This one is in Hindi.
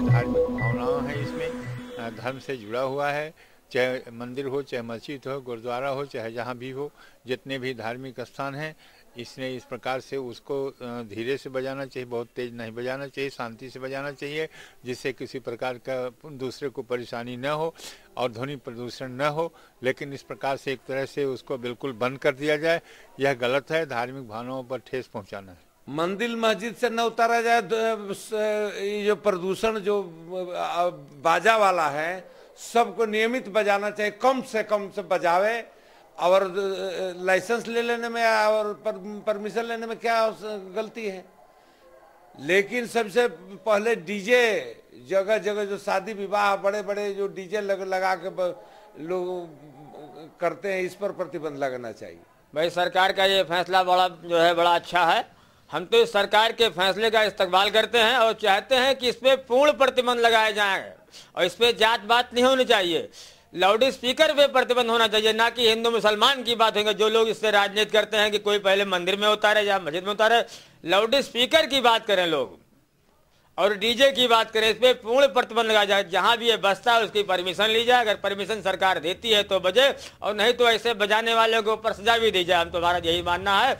धार्मिक भावनाओं हैं इसमें धर्म से जुड़ा हुआ है चाहे मंदिर हो चाहे मस्जिद हो गुरुद्वारा हो चाहे जहाँ भी हो जितने भी धार्मिक स्थान हैं इसने इस प्रकार से उसको धीरे से बजाना चाहिए बहुत तेज नहीं बजाना चाहिए शांति से बजाना चाहिए जिससे किसी प्रकार का दूसरे को परेशानी न हो और ध्वनि प्रदूषण न हो लेकिन इस प्रकार से एक तरह से उसको बिल्कुल बंद कर दिया जाए यह गलत है धार्मिक भावनाओं पर ठेस पहुँचाना है मंदिर मस्जिद से न उतारा जाए जो प्रदूषण जो बाजा वाला है सबको नियमित बजाना चाहिए कम से कम से बजावे और लाइसेंस ले लेने में और परमिशन लेने में क्या गलती है लेकिन सबसे पहले डीजे जगह जगह जो शादी विवाह बड़े बड़े जो डीजे लग लगा के लोग करते हैं इस पर प्रतिबंध लगना चाहिए भाई सरकार का ये फैसला बड़ा जो है बड़ा अच्छा है हम तो इस सरकार के फैसले का इस्तेमाल करते हैं और चाहते हैं कि इस पर पूर्ण प्रतिबंध लगाया जाए और इस पर जात बात नहीं होनी चाहिए लाउड स्पीकर पे प्रतिबंध होना चाहिए ना कि हिंदू मुसलमान की बात होगी जो लोग इससे राजनीति करते हैं कि कोई पहले मंदिर में उतारे या मस्जिद में उतारे लाउड स्पीकर की बात करें लोग और डीजे की बात करें इस पर पूर्ण प्रतिबंध लगाया जाए जहां भी ये बसता है उसकी परमिशन ली जाए अगर परमिशन सरकार देती है तो बजे और नहीं तो ऐसे बजाने वाले को ऊपर सजा भी दी जाए हम तो भारत यही मानना है